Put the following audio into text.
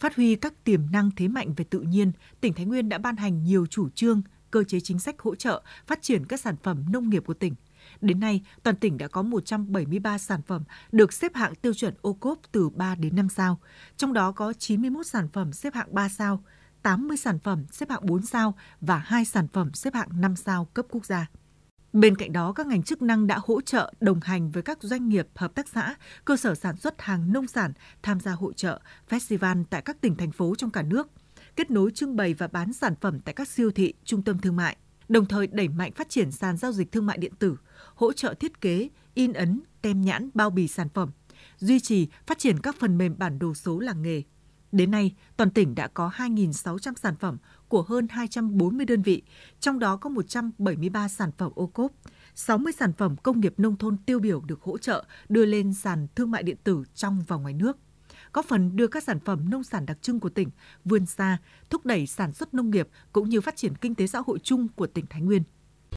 Phát huy các tiềm năng thế mạnh về tự nhiên, tỉnh Thái Nguyên đã ban hành nhiều chủ trương, cơ chế chính sách hỗ trợ phát triển các sản phẩm nông nghiệp của tỉnh. Đến nay, toàn tỉnh đã có 173 sản phẩm được xếp hạng tiêu chuẩn ô cốp từ 3 đến 5 sao, trong đó có 91 sản phẩm xếp hạng 3 sao, 80 sản phẩm xếp hạng 4 sao và 2 sản phẩm xếp hạng 5 sao cấp quốc gia. Bên cạnh đó, các ngành chức năng đã hỗ trợ đồng hành với các doanh nghiệp, hợp tác xã, cơ sở sản xuất hàng nông sản tham gia hội trợ, festival tại các tỉnh thành phố trong cả nước, kết nối trưng bày và bán sản phẩm tại các siêu thị, trung tâm thương mại, đồng thời đẩy mạnh phát triển sàn giao dịch thương mại điện tử, hỗ trợ thiết kế, in ấn, tem nhãn, bao bì sản phẩm, duy trì phát triển các phần mềm bản đồ số làng nghề, Đến nay, toàn tỉnh đã có 2.600 sản phẩm của hơn 240 đơn vị, trong đó có 173 sản phẩm ô cốp, 60 sản phẩm công nghiệp nông thôn tiêu biểu được hỗ trợ đưa lên sàn thương mại điện tử trong và ngoài nước góp phần đưa các sản phẩm nông sản đặc trưng của tỉnh vươn xa, thúc đẩy sản xuất nông nghiệp cũng như phát triển kinh tế xã hội chung của tỉnh Thái Nguyên.